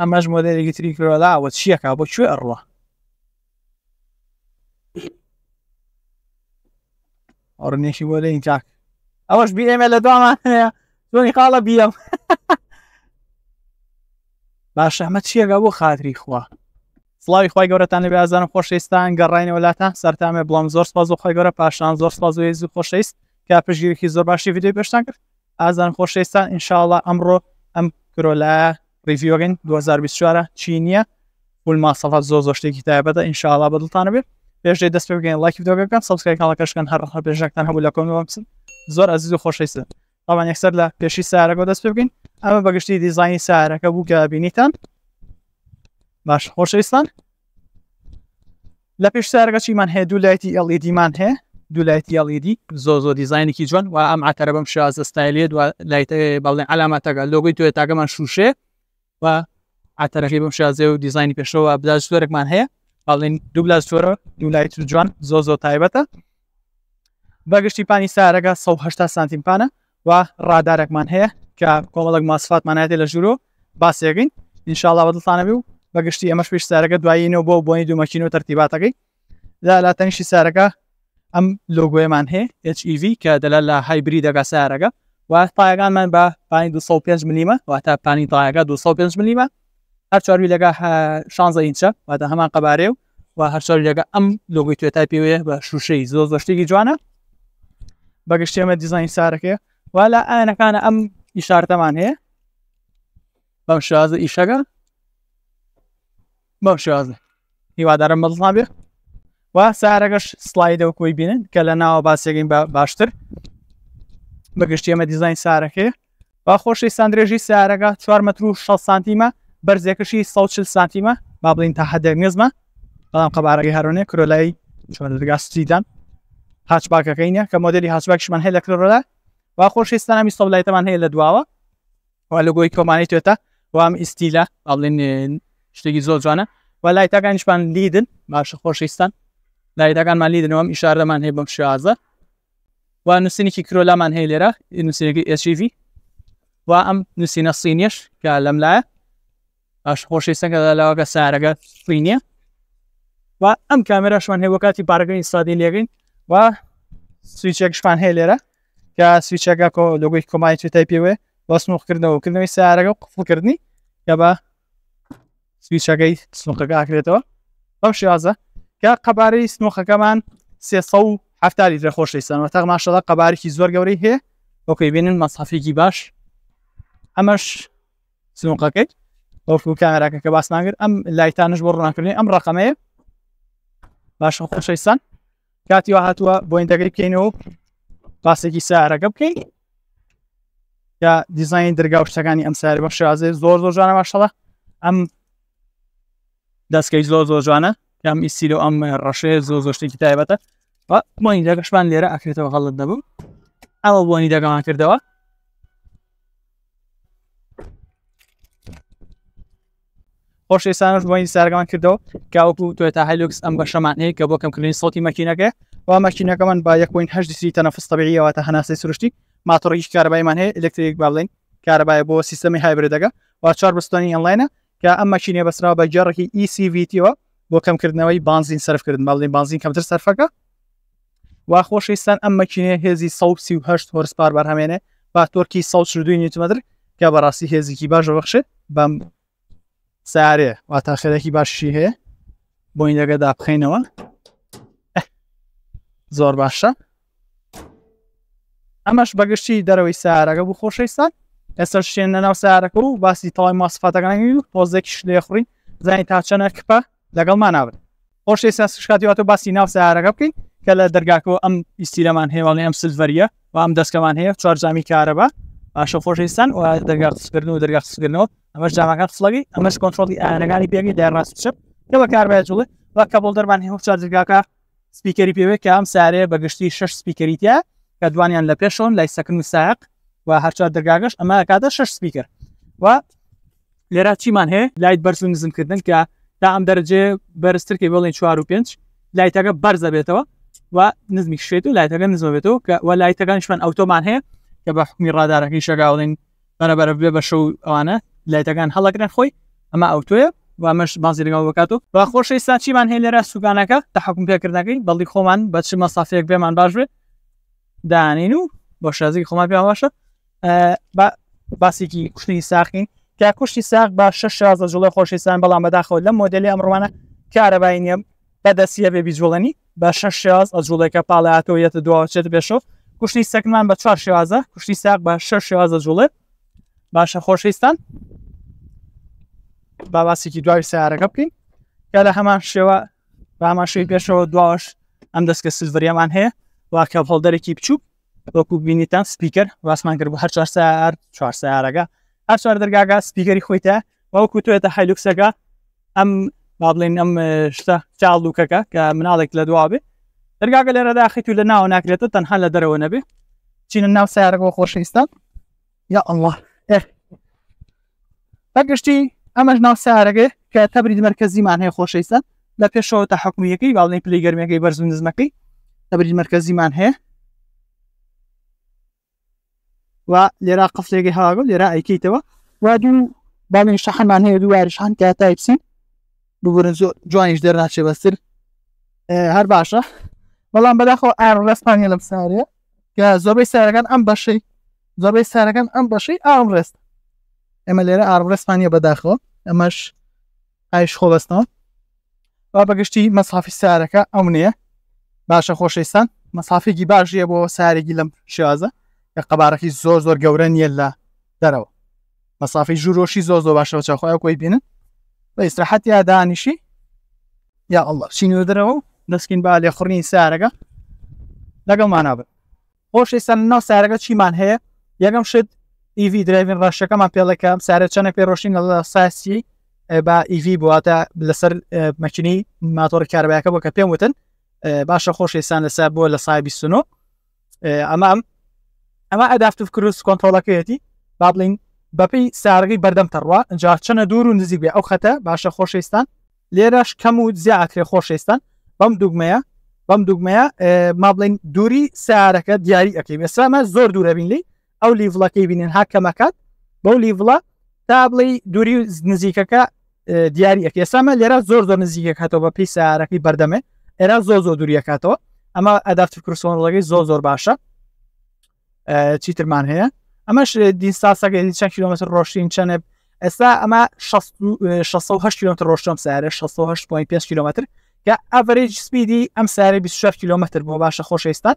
ئەمەش مۆدلێکی تری کرۆداوە چیەکە بۆ کوێ ئەڕوە ئەڕنیێکی بۆ لەین چاک ئەوەش بیێمە لە دوامانەیە زۆنی قاڵە بیەم باشە ئەمە چیەکە بۆ خاتری خوا سلاوی خی گەورەتان لەبێ ئازانم خۆشەویستان گەڕینە وڵاتان سەرتامێ بڵام زۆر سپاز و خی گەورە پاشان زۆر سپاز و ێزی خۆشەویست کا پشگیرێکی زۆر باشی یددیو پێشتان کرد ئازان خۆشەویستان انشاءله ئەمڕۆ ئەم کرۆلایە ریڤۆگەین 2024 چی نییە پول ماسەفات زۆ زۆ شتێکی تایبەتە ئینشاءڵا بەدڵتانە بێت پێشێ دەست پێگەین لایکی دۆگەکەم سبسکای کاڵەکەشکن هەر پێشەکتان هەبوو لە کۆمسن زۆر ئەزیز و خۆشەیسن ئەوان یەکسەر لە پێشی سارەکە دەست پێ بگەین ئەمە بەگشتی دیزانی سارەکە بوو کە بینیتان باش خۆشەویستان لە پێش سارەکە چیمان هەیە دوولایەتی ئەڵیدیمان e هەیە دوولایەتی ئەڵیدی e زۆ زۆ دیزینێکی جوان و ئەم ئاتەرە بەم شازە ستایلێت لایت بەڵێن علامەتەکە لۆگەی توێ تاگەمان شوشێ و ئاتەرەکەی بم شازێ و دیزانی پێشەوە بلاژ سوەرێکمان هەیە ئاڵین دو بلاژ سوەرە دوولای جوان زۆ زۆ تایبەتە بەگشتی پانی سارەکە 1970 سانتیم پانە و ڕادارێکمان هەیە کە کۆمەڵک ماسفاتمانایێت لە ژورۆ باسێگەین انشاءڵاوە دڵتانە بی و بەگشتی ئەمەش پێش سارەکە دواییەوە بۆ بۆنی دومەچین و تەرتیباتەکەی دا لا تەنیشی سارەکە ئەم لۆگوێمان هەیە HEV کە دەلا لە هایبری دەگا سارەکە و تایەکانمان بە پانی 205 میلیمە واتە پانی تایەکە 205 میلیمە هەر چواری لەگە شانزە اینچە واتە هەمان قەبارێ و و هەر چواری لەگە ئەم لۆگوی توێتای پێوەیە بە شوشەی زۆ زۆشتێکی جوانە بەگەشتێمە دیزین سارەکەی و لە ئاەنەکانە ئەم ئیشارتەمان هەیە بەم شازە ئیشەکە بەم شازە هیوادارم مەڵام بێ و سارەگەش سلایدەوە کۆی بینن کە لە ناوە باسێگەین باشتر بەگشتی ئەمە دیزین سارەکەی با خۆشی سندرێژی سیارەکە 4 متر و 6 سانتیمە بەرزێکشی 140 سانتیمە با بڵین تا هەدەر نێزمە بەڵام قەبارەکەی هەرونێ کرۆلایی چۆنگاستیدان هاچ باکەکەی نیە کە مۆدلی هاچباکشمان هەیە لە کرۆلا با خۆشیستانامی سۆڵایتەمان هەیە لە دواوە وا لە گۆی کۆمانی توێتە وام ئیسیلا ئەڵێن شتێکی زۆر جوانە و لایتەکانیشمان لیدن باشە خۆشیستان لایتەکانمان لیدنەوەم ئیشارەمان هەیە بەم شازە و نووسینێکی کرۆلامان هەیە لێرە نووسێکی ئسV و ئەم نووسینە سینیش کە لەم لایە ئەش خۆشی سەگەدا لەوەگە سارەگە سینە و ئەم کامێراشمان هەیە وکاتی پارگەی سادی لێگەین و سویچێکشمان هەیە لێرە کە سویچەکە کۆ لۆگوی کۆمای توتای پێوێ بە سنوخکردنەوەکردنەوەی سارەگە و قفڵکردنی کە بە سویچەکەی سنوخەکە ئاکرێتەوە ئەو شازە کە قەبارەی سنوخەکەمان سێ هەفتا لیرە خۆشەویستان تەق ماشەڵە قەبارێکی زۆر گەورەی هەیە ئۆکەی بینن مەسافێکی باش ئەمەش سنوقەکەی ئۆفو کامراکە کە باسناگر ئەم لایتانش بۆ ڕناکردنی ئەم ڕقمەیە باشە خۆشەویستان کاتی وا هاتووە بۆ ئینتەگەی بکەینەوە باسێکی سارەکە بکەین یا دیزانی دەرگا و شتەکانی ئەم ساری بە شازێ زۆر زۆر جوانە ماشەڵە ئەم دەستکەی زۆر زۆر جوانە یام ئیسیلو ئەم ڕەشەیە زۆ زۆشتێکی تایبەتە بۆنی دەگەشمان لێرە ئەکرێتەوە هەڵت نەبوو ئەوە بۆنی دەگەمان کردەوە خۆش ئێسانش بۆنی سارگەمان کردەوە کاوەکو توێت تا هەلوکس ئەم بە شەمان هەیە کە بۆ کەمکردین سڵی مەکینەکە وا مەکینەکەمان با 1.8 دیسری تەنەفس تەبیعیەوە تا هەناسی سروشتی ماتۆڕیش کاربایمان هەیە ئلکتریک با بڵین کارەبایە بۆ سیستەمی هایبردەکە وا چوار بستانی ئەلاینە کە ئەم مەچینێ بەسرا بە جێڕێکی ECVتیەوە بۆ کەمکردنەوەی بانزین سرفکردن باڵین بانزین کەمتر سەرفەکە وا خۆشویستان ئەم مەکینێ هێزی 1970 هۆرسپار بەرهەمێنێ با تۆرکی 1970 نیوتمەدر کە بەڕاستی هێزیکی باشە بەخشێت بەم سارێ وا تا خێرەی باششی هەیە بۆ این لەگە دابخینەوە زۆر باشە ئەمەش بەگشتی دەرەوەی سارەکە بوو خۆشەیستان ئێستا شوێن لەناو سارەکە و باسی تەڵای ماسفاتەکانی و پۆزێکیش لێخڕین زانی تاچەنە کپە لەگەڵ مانابن خۆشەی سا شکاتی واتە باسی ناو سارەکە بکەین کە لە دەرگاکەوە ئەم ئیسیرەمان هێواڵی ئەم سلڤەریە و ئەم دەستکەمان هەیە چوارجامی کارەبە باشە خۆشەویستان و دەرگاکردن و دەرگاکردنەوە ئەمەش جاماکان فڵەوی ئەمەش کۆنتترۆلی ئاەنەکانی پێگی دەڕاستشپ لەوە کاربێتڵێ و کەبڵ دەرمان هێ چار دەرگاکە سپیکەری پێوێت کە ئەم سارەیە بەگشتی شش سپیکەریتە کە دوانیان لە پێشۆن لای سەکن و ساق و هەرچار دەرگاگەش ئەمە کاتە شش سپیکر و لێرا چیمان هەیە لایت بەرز و نزمکردن کە تا ئەم دەرجێ بەرزتر کە بڵێن چوار و پێنج لایتەکە بەرزە بێتەوە و نزمی شێت و لایەکە نزم بێتەوە کە وە لایەکانشمان ئەوتۆمان هەیە کە بە حکمی ڕادارەکەی شەگاڵین بەرەبەر بێ بە شەو ئەوانە لایەکان هەڵەکرێن خۆی ئەمە ئەوتۆە وامەش بازیرەوە بکات و با خۆشەی ساچیمان هەیە لێرە سوگانەکە تا حکم پێکردنەکەی بەڵی خۆمان بە چ مەسافەیەک بێمان باش بێت دانین و بۆ شازی خۆمان پێ باشە باسێکی کوشتی ساخین کە کوشتی ساق با 6 جوڵی خۆشیستان بەڵام بەداخەوە لە مۆدلی ئەمڕوانە کارەبای نیە بەدەسیە بێ بیجوڵێنی بە شش شێاز ئەجوڵێکە پاڵاتەوە یەتە دواچێت بێشۆ کوشتنی سەکنان بە چوار شێوازە کوشتی ساق بە شش شێوازە جوڵێ باشە خۆشەویستان باباسێکی دوای سیارەکە بکەین یا لە هەمان شێوە باماشەی پێشەوە دواش ئەم دەستکە سلڤریەمان هەیە واکە هەڵدەرێکی بچوب وەکو بینیتان سپیکەر واسمان کرد بۆ هەر چوار سار چوار سیارەکە هەر چوار دەرگاگە سپیکەری خۆیتە وەکو توێتە حیلوکسەکە ئەم با بڵێن ئەم شتە چاڵوکەکە کە مناڵێک لە دوابێ دەرگاگە لێرە داخیت و لە ناو ناکرێتە تەنها لە دەرەوە نەبێ چینە ناو سیارەکەەوە خۆشەویستان یا ئەله بەگشتی ئەمەش ناو سیارەگە کە تەبرید مرکزیمان هەیە خۆشەویستان لە پێشەوە تا حکوومیەکەی باڵی پلی گەرمەکەی بەرزون نزمەکەی تەبرید مرکزیمان هەیە و لێرا قفلێکی هاگو لێرا ئەیکەیتەوە و دوو باڵین شەحنمان هەیە دووارشان کە تایپسین ببرن جوانیش دەرناچێ بەستر هەر باشە بەڵام بەداخۆ ئارمڕێستپانیا لەم سارێ کە زۆربەی سارەکان ئەم بەشەی زۆربەی سارەکان ئەم بەشەی ئارمڕێست ئەمە لێرە ئارمڕێستپانیا بەداخۆ ئەمەش ئایش خۆبستنەوە با بەگشتی مەسافی سارەکە ئەمنەیە باشە خۆشەیستان مەسافێکی باشیە بۆ سارێکی لەم شێازە کە قەبارەکی زۆر زۆر گەورە نیە لە دەرەوە مەسافی ژوورۆشی زۆر زۆر باشەوە چاخۆی کوی بینن بە ئیسراحەت یا دانیشی یا ئەله شینودرەوە و دەستکین با لێ خوڕنی سارەکە لەگەڵمانە بن خۆشی سەر ناو سارەکە چیمان هەیە یەکەم شت ئیV e درێن ڕەشەکەمان پێڵەکەم سارە چەنە پێ ڕۆشین لە ساسی با ئیV e بواتە لەسەر مەچنی ماتۆر کاربایەکە بۆ کە پێم وتن باشە خۆشیسان لەسەر بۆ لە سایبی سنۆ ئەمام ئەمە ئەدافتف کروس کۆنتۆڵەکەیەتی با بڵین بەپی سارگەی بەردەم تەڕوا جا چەنە دوور و نزیک بێ ئەو خەتە باشە خۆشەویستان لێرەش کەم و زیە ئاکرێ خۆشەویستان بەم دوگمەیە بەم دوگمەیە ما بڵین دووری سارەکە دیاری ئەەکەی بێسامە زۆر دوورە بینلی ئەو لیڤڵەکەی بینین ها کەمەکات بەو لیڤڵە تا بڵی دووری نزیکەکە دیاری ئەەکە سامە لێرە زۆر زۆر نزیکەک هاتەوە بە پێی سارەکەی بەردەمێ ئێرا زۆر زۆر دووریەکاتەوە ئەمە ئەدافت کورسۆنڵەکەی زۆر زۆر باشە چیترمان هەیە ئەمەش دیساسەکە چەند کیلومتر ڕۆشتین چەنێب ئێستا ئەمە 6 کیلومتر ڕۆشتم سارە 6.5 کیلومتر کە ئەڤێج سپیدی ئەم سارە 26 کیلومتر بۆ باشە خۆشەویستان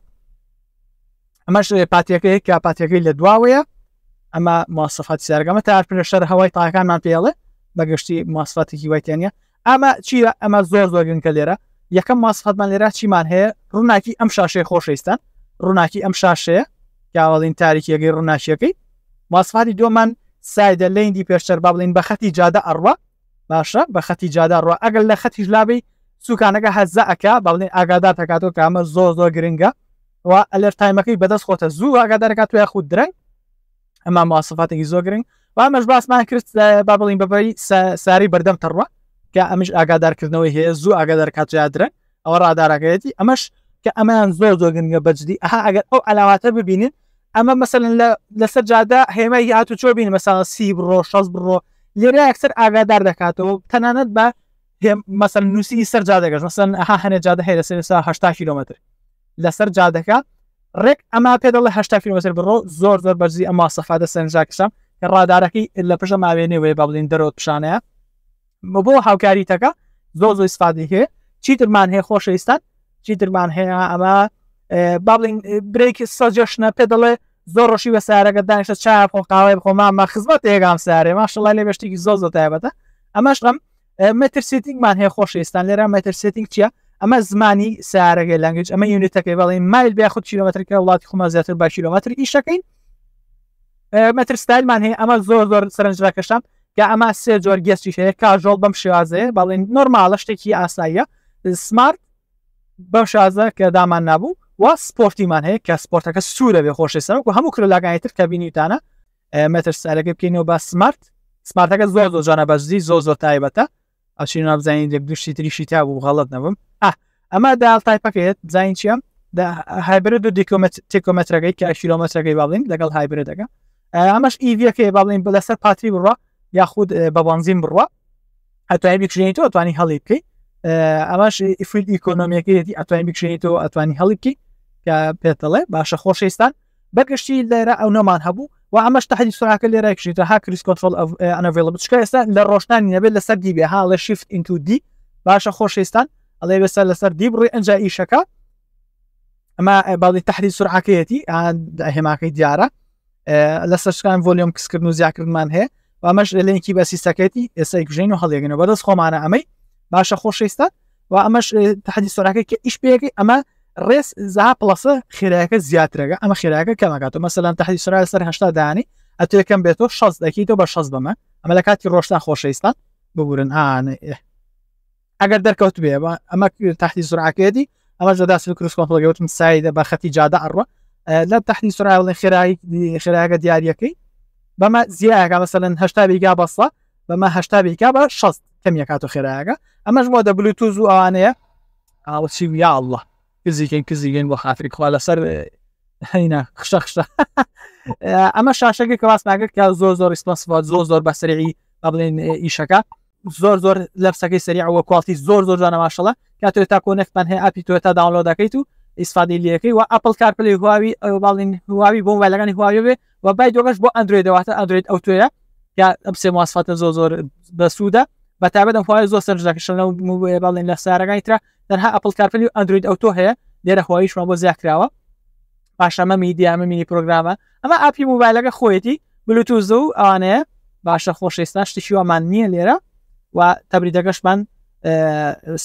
ئەمەش پاتیەکەی کە پاتیەکەی لە دواوەیە ئەمە مواسفات سیارگەمە تا پرشەر هەوای تاکانمان پێڵێ بەگەشتی مواسفاتی هیوایتیانە ئەمە چیرە ئەمە زۆر زۆرگن کە لێرە یەکەم مواسفاتمان لێرە چیمان هەیە ڕووناکی ئەم شاشەیە خۆشەویستان ڕووناکی ئەم شاشەیە یاوەڵین تاریکیەکەی ڕووناشیەکەی ماسفای دۆمان سایدە لەندی پێشتر با بڵین بە خەتی جادا ئەڕوە باشە بە خەتی جادا ڕوە ئەگەر لە خەتیش لابی سوکانەکە هەزە ئەک با بڵێن ئاگادار تەکاتۆ کامە زۆ زۆ گرنگە و ئەلەر تایمەکەی بەدەست خۆتە زوو ئاگادارەکە توی خود درنگ ئەما مواسفاتێکی زۆ گرنگ و مەش باسمان کرد با بڵین بەبی ساری بەردەم تەڕوە کە ئەمش ئاگادارکردنەوەی هەیە زوو ئاگادار کاتجیادرن ئەوە ڕادارەکەیەتی ئەمەش کە ئەمەیان زۆر زۆ گرنگە بەجددی ئەها ئەگەر ئەو ئەلاواتە ببینین ئەمە مثللا لەسەر جادا هێمە هات و چۆ بین مەسا سی بڕۆ شەز بڕۆ لێرە یەکسەر ئاگادار دەکاتەوە تەنانەت بە مەسەر نووسی سەر جادەگەش مەسن ئەها هەنێ جادە هەیە لەسەرساهشتا کیلومتر لەسەر جادەکە ڕێک ئەما پێ دەڵێ هشتا کیلومتر بڕۆ زۆر زۆر بەرزی ئەما سەفادە سنجاکشم ڕادارەکەی لە پشە ماوێنێ وێ بە بڵین دەرۆ پیشانەیە بۆ هاوکاریتەکە زۆر زۆی سفادی هەیە چیترمان هەیە خۆشەویستان چیترمان هەیە ئەمە با بڵین برێکی سە جشنە پێ دەڵێ زۆر ڕۆشی بە سارەکە دانیشتە چا خۆقاوای بخۆمامە خزمەت ێگام سارێ ماشڵای لێ بەشتێکی زۆ زۆ تایبەتە ئەمەش ئەم مەترسێتینگمان هەیە خۆشستان لێرە مەترسێتینگ چییە؟ ئەمە زمانی سارەگە لەنگج ئەمە یونیتەکەی بەڵێ مایل بیا خود کیلومترکە وڵاتی خوما زیاتر با کیلومتر ئیشەکەین مەترستایلمان هەیە ئەمە زۆر زۆر سەرنجراکەشان کە ئەمە سێ جۆر گەستی هەیە کاژۆڵ بەم شێوازەیە بەڵێن نۆرمالە شتێکی ئاساییە سمارت بەم شازە کە دامان نبوو وا سپۆرتیمان هەیە کە سپۆرتەکە سوورە بێ خۆشێسەرک و هەموو کرۆ لاگایتر کە بینیتانە مەتر سارەکە بکەینەوە بە سمارت سمارتەکە زۆر زۆجانە بەزی زۆ زۆر تایبەتە ئەشین نابزانین لە دوشتی تریشی تا بوو غەڵت نەبم ئەمە داڵ تایپەکەێت زین چیم هایبرە دو تێکۆمەترەکەی کە کیلومترەکەی باڵین لەگەڵ هایبرەکە ئەمەش ئیڤەکەی باڵین بەلەسەر پاتری بڕە یاخود بە بانزیم بڕە ئەتوانی بکشێنیت تۆ ئەتوانی هەڵی بکەیت ئەمەش ئیفیل ئیکۆنمیەکەی ئەتوانی بکشێنیت تۆ ئەتوانی هەڵی بکەیت کە پێتەڵێ باشە خۆشەویستان بەرگشتی لێرە ئەو نەمان هەبوو و ئەمەش تحدی سوراکە لێرە کشیتە ها کریس کۆنتۆل ئەڤێڵ بچکە ئێستا لە ڕۆشتانی نەبێت لەسەر دی بێ ها لە شیفت ئینتو دی باشە خۆشەویستان ئەڵێ بەسەر لەسەر دی بڕی ئەنجا ئیشەکە ئەمە اه، باڵی تحری سوراکەیەتی هێماکەی دیارە اه، لە سەرشکان ڤۆلیۆم کسکردن و زیاکردمان هەیە و ئەمەش لەلێنکی بە سیستەکەتی ئێسای گژین و هەڵێگەنەوە بەدەست خۆمانە ئەمەی باشە خۆشەویستان و ئەمەش اه، تحدی سوراکە کە ئیش پێەکەی أما ڕێز زا پلسە خێراەکە زیاترەکە ئەمە خێراەکە کەمەکات مەسەلام تحدی سرای سەر هشتا دانی ئەتو یەکەم بێتەوە شەز دەکەیتەوە بە شەز بمە ئەمە لە کاتی ڕۆشتان خۆشەویستان ببورن ئاانە ئەگەر أما بێ ئەمە تحتی سرعکێدی ئەمە جدا سکرسکۆپڵگەوتم سایدە بە خەتی جادا ئەڕە لە تحتی سرراڵی خيراك خێراەکە دیارەکەی بما زیایەکە مثلا هشتا بیگا بەسڵە بما هشتا بیکا بشاز كم يكاتو خيراك أما خێراەکە دبليو بۆ دەبلوتوز و ئەوانەیە ئاوەچی الله کزیکەین کزیگەین بۆ خافری خوا لەسەر هەینە خشە خشە ئەمە شاشەکە کە واسناگەر کە زۆر زۆر ریسپۆسفات زۆر زۆر بەسەرری بڵێن ئیشەکە زۆر زۆر لەپسەکەی سریعوە کوڵتی زۆر زۆر جانەماشەڵە کاتێت تا کۆنەکتمان هەیە ئاپی توێتا داڵۆدەکەیت و ئیسفادی لیەکەی و ئەپل کارپلی هواوی باڵین هواوی بۆم وایلەکانی هواوی بێ و بای دۆگەش بۆ ئەندروی دەواتە ئەندروید ئەو توێە یا ئەم سێ مواسفاتە زۆر زۆر بەسوودە بەتابەت ئەم خوای زۆر سەرجەکەشنەوە باڵین لە سارەکانی تررا دەنها ئەپل کارپلی و ئەندروید ئەوتۆ هەیە لێرە خۆی شما بۆ زیاکراوە پاشەمە میدیامە مینی پرۆگرامە ئەمە ئاپی موبایلەکە خۆیەتی بلوتوز و ئەوانەیە باشە خۆشێستان شتشیوەمان نییە لێرە و تەبریدەکەشمان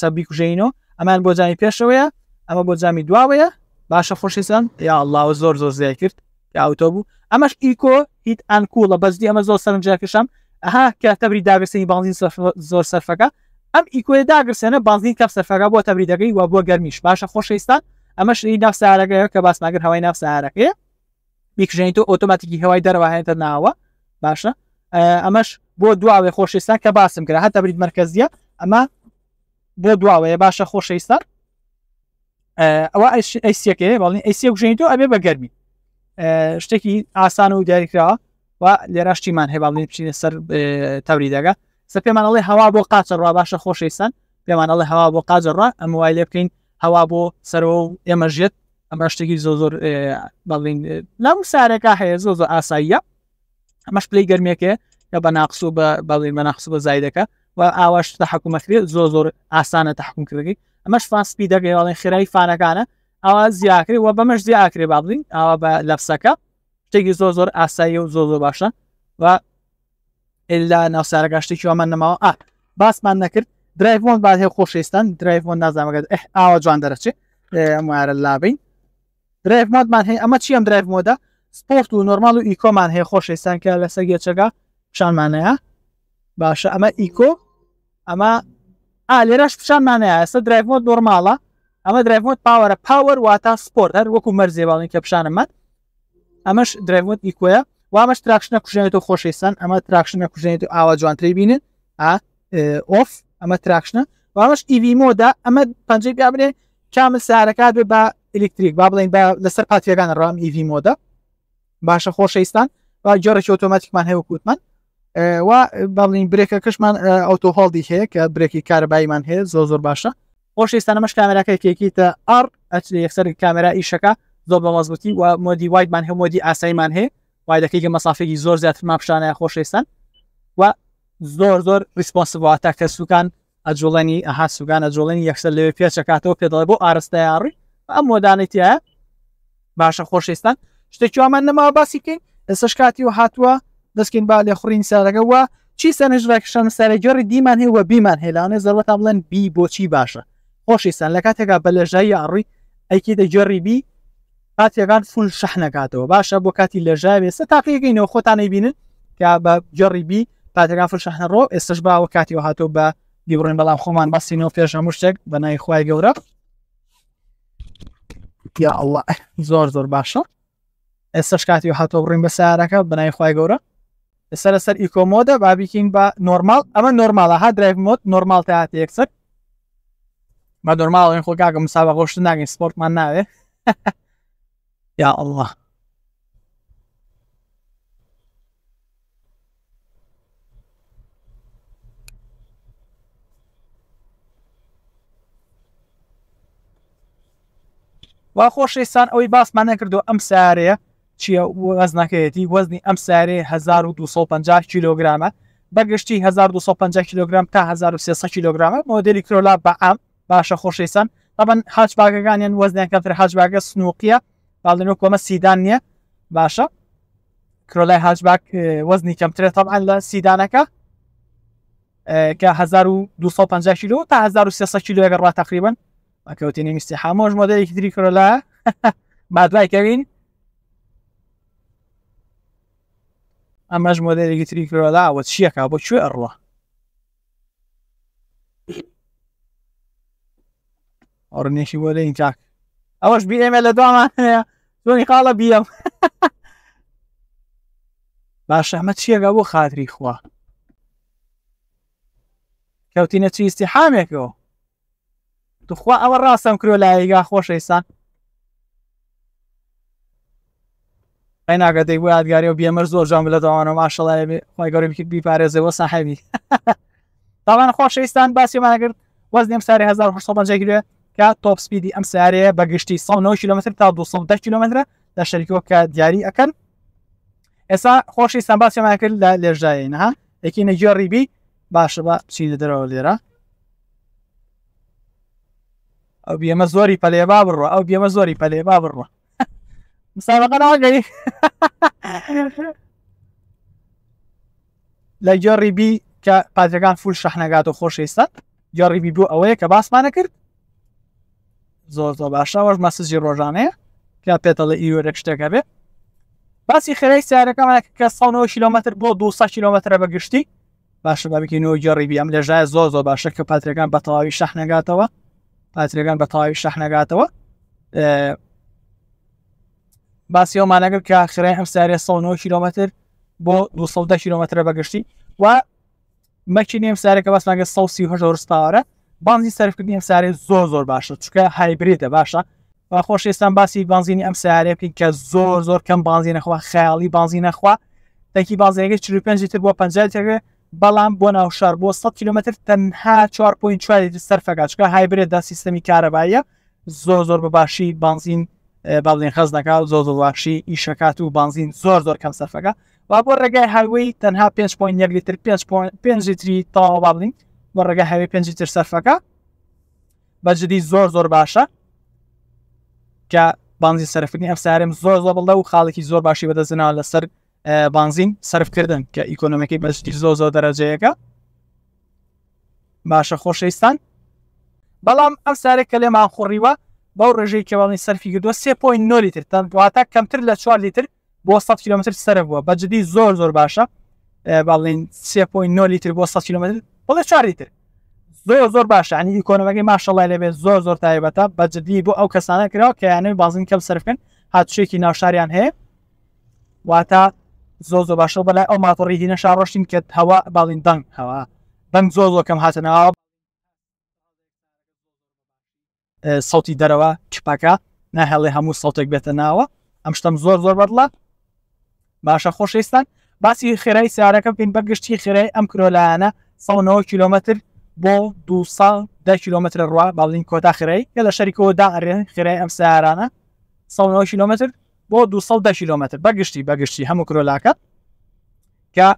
سەبی کوژینۆ ئەمان بۆ جامی پێشەوەیە ئەمە بۆ جامی دواوەیە باشە خۆشیستان یا الله زۆر زۆر زیای کرد ئاوتۆ بوو ئەمەش ئیکۆ هیت ئەنکوڵە بەزدی ئەمە زۆر سەرنجاکەشم ئەها کە تەبری دابستنی بازین زۆر سەرفەکە ئەم ئیکۆی داگرسێنە بازین کەف سەفەرا بۆ تەبریدەکەی و بۆ گەرمیش باشە خۆشەویستان ئەمە شری نافسارەکەی کە باسماگر هەوای نافسارەکەی بیکژین تۆ ئۆتۆماتیکی هەوای دەرەوەهێنتە ناوە باشە ئەمەش بۆ دواوێ خۆشەویستان کە باسم کرا هە تەبرید مرکزیە ئەمە بۆ دواوەیە باشە خۆشەویستان ئەوە ئەیسیەکەی بەڵین ئەیسیە بژین تۆ ئەبێ بە گەرمی شتێکی ئاسان و دیاریکراوە و لێراشتیمان هەیە باڵین بچینە سەر تەوریدەکە سە پێمانەڵێ هەوا بۆ قاچەڕوا باشە خۆشەیسان پێمانەڵێ هەوا بۆ قاجەڕا ئەم وای لێ بکەین هەوا بۆ سەرەوە ئێمە ژێت ئەمە شتێکی زۆ زۆر بەڵین لام سارێکە هەیە زۆ زۆ ئاساییە ئەمەش پلی گەرمێکێ کە بە ناقس و بە بەڵین بە ناقس بە زایدەکە و ئاواش تا حکوومەکرێت زۆ زۆر ئاسانە تحکومکردی ئەمەش فانسپی دەگەڵێن خێرای فانەکانە ئەوە زیاکری و بەمەش زیاکرێ با بڵین ئەوە بە لەفسەکە شتێکی زۆ زۆر ئاسایی و زۆ زۆر باشە و ئللا ناوسارەگەشتێکی ئەمان نەماوە ئا باسمان نەکرد درایڤۆن باز هەیە خۆشێستان درایڤۆن نازانەکەت ئاوا جوان دەرەچێ ئەموارە لابین درایڤ مادمان هەیە ئەمە چی ئەم درایڤ مۆدا سپۆرت و نۆرمال و ئیکۆمان هەیە خۆشێستان کە لەسەر گێچەکە پیشانمانەیە باشە ئەمە ئیکۆ ئەمە لێرەش پیشانمانەیە ئێستا درایڤۆت نۆرمالە ئەمە درایڤۆت پاوەرە پاوەر واتە سپۆرت هەر وەکو مەرزێباڵین کە پیشانەمەد ئەمەش درایڤۆت ئیکۆە وامەش تراکشنە کوژێنێتەوە خۆشەویستان ئەمە تراکشنە کوژێنێت و ئاوا جوانتری بینن ئۆف ئەمە تراکشنە وامەش ئیڤیمۆدا ئەمە پەنجەی بیابێ کامل سارەکات بێ با ئلکتریک با بڵین لەسەر پاتیەکان ڕام ئیڤیمۆدا باشە خۆشەویستان با جۆرەی ئۆتۆماتیکمان هەیە کووتمان وا باڵین برێکە کشمان ئۆتۆهڵدی هەیە کە برێکی کارەباییمان هەیە زۆ زۆر باشە خۆشەویستانە مەش کامێراەکە کێکیتە ئەڕ ئەچ یەکسەر کامێرا ئیشەکە زۆر بە مەزبوتی و مۆدی وایدمان هەیە مۆدی ئاسایمان هەیە وای دەکەی کە مەسافێکی زۆر زیاتر ماپشانە خۆشێستان و زۆر زۆر ریسپۆسیبواتە کە سوکان ئەجوڵێنی ئەها سوگانە جوڵێنی یەکسەر لەوێ پێچەکاتەوە پێدەڵێ بۆ ئارستایاڕی ئەم مۆدانێتیە باشە خۆشێستان شتێکیوامان نەما باسی کەین ئێسش کاتی و هاتووە دەستکەین با لێ خوڕین سارەکەەوە چی سەنژڕێکشان سەرەجۆری دیمان هەیە و بیمان هێلانێ زەرەتا بڵێن بی بۆچی باشە خۆشیستان لە کاتێکا بە لەژای یاڕووی ئەیکی دە جۆری بی کاتێکان فول شەح نکاتەوە باشە بۆ کاتی لەژاوێ سە تاقیەکەینەوە خۆتانەی بینن یا بە جڕیبی پاتەکان فول شەحنە ڕۆ ئێستش باوە کاتیەوە هاتۆ بە دیبڕێن بەڵام خۆمان بەستینەوە پێشە مشتێک بە نای خخوای گەورە یا ئەله زۆر زۆر باشە ئێستش کاتی و هاتۆ بڕین بە سارەکە بەنای خخوای گەورە ئێستا لەسەر ئیکۆمۆدە بابیکین بە نۆرمال ئەمە نۆرمالە ها درایڤ مۆت نۆرمال تا هاات یەکسەر مە نۆرمالڵێن خۆ کاگەم ساوە گۆشت ناگەین سپۆرتمان ناوێ یا الله وا خۆشێستان ئەوەی باسمان نەکردو ئەم سارەیە چیە وەزنەکەیەتی وەزنی ئەم سارێ 1250 کیلوگرامە بەگشتی 1250 کیلوگرام تا 1300 کیلوگرامە مۆدلی کرۆلا بە ئەم باشە خۆشێسان ئەمن حاج باگەکانیان وەزنەکەتر حاج باگە سنووقە بالدنوكو سيدانيه باشا کرۆلای هاچباک وەزنی کەمترێت تەعاان لە سیدانەکە کە 1250 کیلو تا 1300 کیلو ئەگەر ڕات تقریبن ئەکەوتێنی نیستی هەمۆژ مۆدەێکی كرولا بعد مادوای كوين اما مۆدەێکی تری کرۆلا كرولا چیەکە بۆ کوێ ئەڕوە ئەڕنیێکی بۆ لە ئەوەش بی ئێمە لە دومان هەیە زۆنی قاڵە بیەم باش ئەمە چیەگە بۆ خاتری خوا کەوتینە چیستی حامێکەوە توخوا ئەوە ڕاستەم کرۆ لایگا خۆشەیسان ناگە دەی بۆ یادگاری و بێمە زۆر جام لە داوانە ماشەڵای خی گەوری بیپارێزەوە ساحەوی تاوان خۆشەویستان باسیمانەگرت وەز نیم ساری 1950 گرێ کە تۆپ سپیدی ئەم سیارەیە بەگشتی 100 کیلومتر تا 200 کیلومتر لە شەریکەوە کە دیاری ئەەکەن ئێستا خۆشی سمباسیمان کرد لە لێژایەنەها یەکی نەگیێڕیبی باشە بە چی دەرەوە لێرە ئەو بێمە زۆری پەلێبا بڕوە ئەو بێمە زۆری پەلێبا بڕوە مسابقەناگەری لە گێڕیبی کە پاتەکان فول شەحنەگات و خۆشەیستا گێڕیبی بوو ئەوەیە کە باسمانە کرد زۆر زۆر باشەوەش مەسجی ڕۆژانەیە کە پێتەڵە ئیوەرە شتێکە بێت باسی خەرەی سیارەکەمان کە 100 کیلومتر بۆ 200 کیلومتر بەگشتی باشە بابیکەینەوە گەڕیبی ئەم لەژای زۆر زۆر باشە کە پاترەکان بە تەواوی شەح نەگاتەوە پاترەکان بە تەواوی شەح نەگاتەوە باسیەوەمانەگەر کە خرای هەم سارێ 100 کیلومتر بۆ 200 کیلومتر بەگشتی و مەکی نێم سارێکە بەسمانگە 1 ڕستاوارە بانزی سەرکردنی ئەم سارێ زۆر زۆر باشە چکە هایبرێتە باشە و خۆشێستان باسی بانزیینی ئەم سارێ بکەین کە زۆر زۆر کەم بانزی نەخوا خەیاڵی بانزی نەخوا تەکی بازیەکە 45 تر بۆ 50 بەڵام بۆ ناوشار بۆ 100 کیلومتر تەنها 4.4 سەرفەکەچکە هایبرێت دا سیستمی کارەبایە زۆر زۆر بەباشی بانزین باڵین خەز دەکا زۆ زۆڵاشی ئیشکات و بانزین زۆر زۆر کەم سەرفەکە و بۆ ڕێگای هاوی تەنها 5.1 لیتر 5 لیتری تاوا بابلین بە ڕێگە هەوی پێنجی تر سەرفەکە بەجددی زۆر زۆر باشە کە بانزی سەرفکردنی ئەفسارم زۆر زۆ بڵە و خاڵێکی زۆر باشی بەدەزنا لەسەر بانزین سرفکردن کە ئیکۆنمەکەی بەشتی زۆ زۆر دەرەجەیەەکە باشە خۆشەویستان بەڵام ئەم سارێک کە لێمان خوڕیوە بەو ڕێژەی کەواڵی سەرفی کردووە سێ پوین نۆ لیتر تەنواتە کەمتر لە چوار لیتر بۆ 100 کیلومتر سەر بووە بەجددی زۆر زۆر باشە باڵین سێ پوین نۆ لیتر بۆ 100 کیلومتر بەڵێ چاریتر زۆر زۆر باشانی ئیکۆنمەکەی ماشەڵای لەبێت زۆر زۆر تایبەتە بەجددی بۆ ئەو کەسانە کراوە کە یانەوەی بازن کەم سرفکن هاتوشێکی ناوشاریان هەیە واتە زۆ زۆ باشە بەلای ئەو ماتۆڕی هینە شارڕۆشتین کە هەوا باڵین دەنگ هەوا بەنگ زۆ زۆکەم هاتنەوە سەوتی دەرەوە چپەکە نەهێڵێ هەموو سەوتێک بێتە ناوە ئەم شتم زۆر زۆر بەدڵە باشە خۆشەویستان باسی خێرای سیارەکەم پێین بەرگشتی خێرای ئەم کرۆلایەنە 100 کیلومتر بۆ 200 کیلومتر ڕوا باڵین کۆتا خرەی یا لە شەریکەوە داڕێ خرای ئەم سیارانە 100 کیلومتر بۆ 200 کیلومتر بەگشتی بەگشتی هەموو کرۆلاکە کە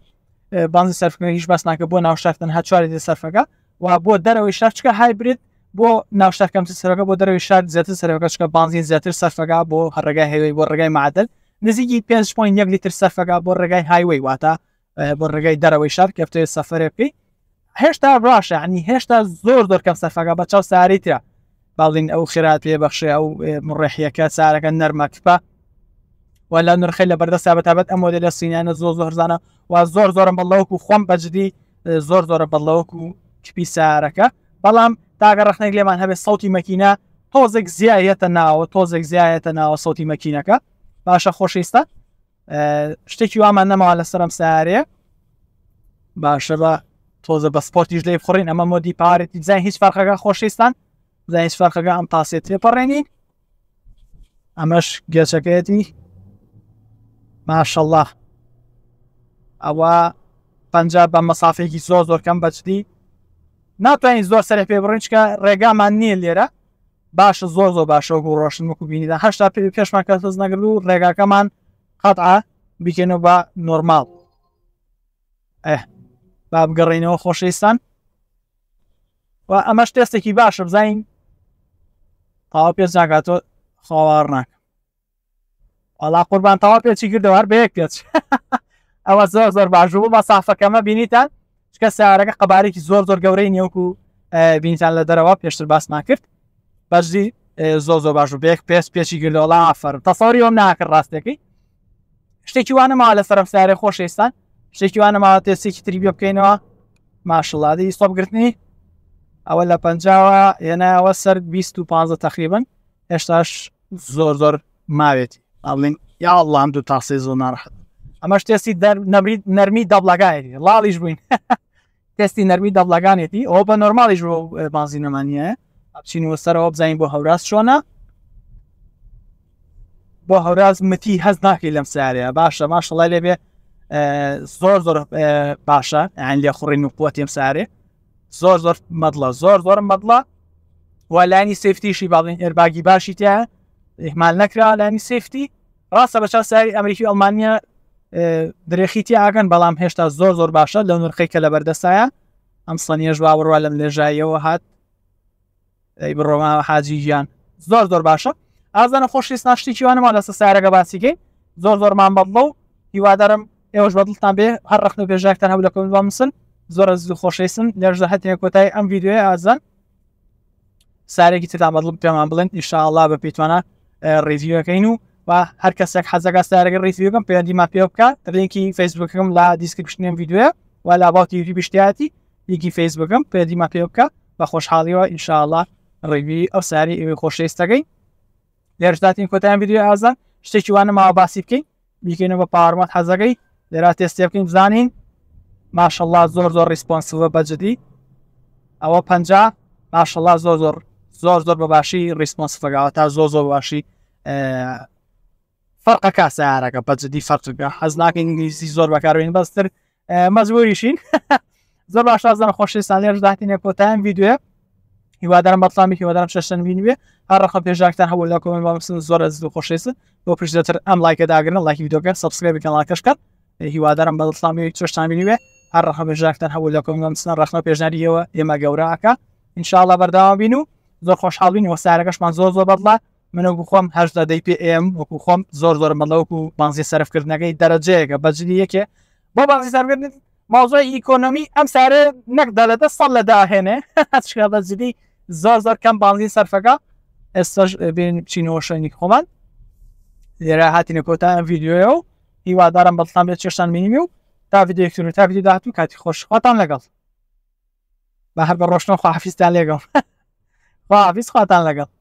بانزی سەرفەکە هیچ بەس ناکە بۆ ناوشافتن هەچواری دی سەرفەکە و بۆ دەرەوەی شارچکە هایبرێت بۆ ناوشارکەم سەرەکە بۆ دەرەوەی شار زیاتر سەرەکەچکە بانزین زیاتر سەرفەکە بۆ هەرگای هەوەی بۆ ڕگای معدل نزیکی 5.1 لیتر سەرفەکە بۆ ڕگای هایوەی واتە بۆ ڕگای دەرەوەی شار کەفتەیە سەفرێ بکەیت هێشتا ڕاشە عنی هێشتا زۆر دەرکەم سەفەکە بە چاو ساریترا باڵین ئەو خرات پێ بەخشێ ئەو مڕێحیەکە سارەکە نەرمەکپە و لە نرخی لە بەردەسا بەتابەت ئەم مۆدە لە سوینیانە زۆ زۆرزانە و زۆر زۆرم بەڵەوەکو خۆم بەجددی زۆر زۆرە بەڵەوەکو کپی سارەکە بەڵام تاگەڕخنێک لێمان هەبێت سەوتی مەکینە تۆزێک زیایەتە ناوە تۆزێک زیایەتە ناوە سەوتی مەکینەکە باشە خۆشیستە شتێکی وامان نەماوە لە سرم سارێ باشە بە تۆزە بە سپۆرتیش لێ بخڕین ئەمە مۆدی پارێتی زای هیچ فەرقەکە خۆشیستان زای هیچ فەرقەکە ئەم پاسێت تێپەڕێنی ئەمەش گەچەکەیەتی ماشەله ئەوە پنج بە مەسافێکی زۆر زۆرکەم بەچدی ناتوانین زۆر سەر پێ بڕنجکە ڕێگامان نییە لێرە باشە زۆر زۆر باشە و ڕۆشن وەکو بینیدا هەشتا پێ پێشمان کەس نەگرد و ڕێگاکەمان قەتعا بکەنەوە بە نۆرمال ئە با بگەڕێنەوە خۆشەویستان و ئەمەش تێستێکی باشە بزانین تاوا پێ ناکاتۆ خاوار ناکە وڵا قوربان تاوا پێچی کردەوە هەر بەیەک پێچ ئەوە زۆر زۆر باش بوو بە سافەکەمە بینیتان چکە سیارەکە قەبارێکی زۆر زۆر گەورەی نێوکو و بینیتان لە دەرەوە پێشتر باس ناکرد بەرزی زۆ زۆ باش و بێک پێس پێچی گردەوەڵا ئافەر تەسەوری ئەم ناکرد ڕاستەکەی شتێکی وانەما لە سەرم سیارە خۆشێستان شتێکی وانە ماوە تێسێکی تری بێ بکەینەوە ماشڵادی سۆبگرتنی ئەوە لە پەنجاوە هێناەوە سەر 25 تقریبن هێشتاش زۆر زۆر ماوێتی ئاڵین یا ئەڵام دو تاسی زۆ ناڕحت ئەمە شتێستی نەبرید نەرمی دەبلگایری لاڵیش بووین تستی نەرمی دەبلگانێتی ئەو بە نۆرمالیش بۆ بازی نەمانە ئەچینەوە سەرەوە بزانین بۆ هەوراست چۆنە بۆ هەوراز متی هەز ناکەی لەم سارەیە باشە ماشڵای لێبێ زۆر زۆر باشە ئەن لێ خوڕین و قووەتیم سارێ زۆر زۆر مەدڵە زۆر زۆر مەدڵە وا لاینی سفتیشی باڵین ئێرباگی باشی تیا ئحمال نەکرا لاینی سفتی ڕاستە بەچ ساری ئەمریکی ئەلمانیا درێخیتی ئاگەن بەڵام هێشتا زۆر زۆر باشە لە نرخی کە لە بەردەسایە ئەم سەنیێژ باوەڕوا لەم لێژاییەوە هات ئەی بڕۆما حاجی ژیان زۆر زۆر باشە ئازانە خۆشی ناشتی جوانەوە لەسە سارەگە باسیگەی زۆر زۆرمان بەڵە و هیوادارم ئێوەش بەدڵتان بێ هەر ڕخن و بێژاکتان هەبوو لەکەون بامسن زۆرە زوو خۆشەیسن لەژدە هەتێن کۆتای ئەم یددیوی ئازان سارێکی تدا بەڵ پێمان بڵێن ئیشاءله بە پێیتوانە ڕێزیەکەین و و هەر کەسێک حەزەکە سارەکە ڕێزیەکەم پەیەندیما پێ بکە لینکی فیسبوکم لا دیسکرپشنێن یددیوە و لا باوتی یوری بشتیاتی یکی فیسبوکم پێدیما پێ بکە بە خۆشحاڵیەوە ئینشاءله ڕێوی ئەو ساری ئێوە خۆشەویستەکەی لێرشداتین کۆتیان یددیو ئازان شتێکی وانە ماوە باسی بکەین بیکەینەوە بە پارمات حەزەکەی لێرا تێستی بکەین بزانین ماشەله زۆر زۆر ریسپۆنسیوە بەجددی ئەوە پ ماشەله زۆر زۆر زۆر زۆر بەباشی ریسپۆنسفەگاوە تا زۆ زۆر باشی فەرقە کاسەارەکە بەجددی فەرتگە حەز ناکە ئینگلیسی زۆر بەکارێن بەستر مەزبوریشین زۆر باشزان خۆشیستان لێرج داهاتینە کۆتیان یددیوە هیوادارم بەڵامی هیوادارم شەشتن بینوێ هەر ڕخە پێشاکتان هەوڵ لە کۆمن باسن زۆر ئەز خۆشێسن بۆ پرشتر ئەم لایکە داگرن لایکی یددیوکە سبسکرێ بکەن لاکەشکات هیوادارم بە سلامی چۆشتانبینیوێ هەر ڕخە بەژاکتەر هەبوو لە کۆنگم سنە ڕخنە پێژناریەوە ئێمە گەورەکە انشاءله بەرداوا بین و زۆر خۆشحاڵین وەسارەکەشمان زۆر زۆر بەڵە منە بخۆم هەشدا دەی پێM وەکو خۆم زۆر زۆر مەڵەوەکو و بانزی سەرفکردنەکەی دەرەجەیەکە بەجلی یەکێ بۆ بانزی سەرکردن ماوزۆی ئیکۆنمی ئەم سارە نەکدا لەدە سەڵ لەداهێنێ هەچکە بەجلی زۆر زۆر کەم بانزی سەرفەکە ئێستاش بین چینەوەشێنی خۆمان لێرە هاتیینە کۆتا ئەم ویددیوە و هیوادارم بەڵام بێت چێشتان مینیمی و تا یددیوکتون و تاویددی داهاتوو کاتی خۆشخواتان لەگەڵ بە هەر بە ڕۆشنەوە خواحفیستان لێگەڵ خواحفیز خواتان لەگەڵ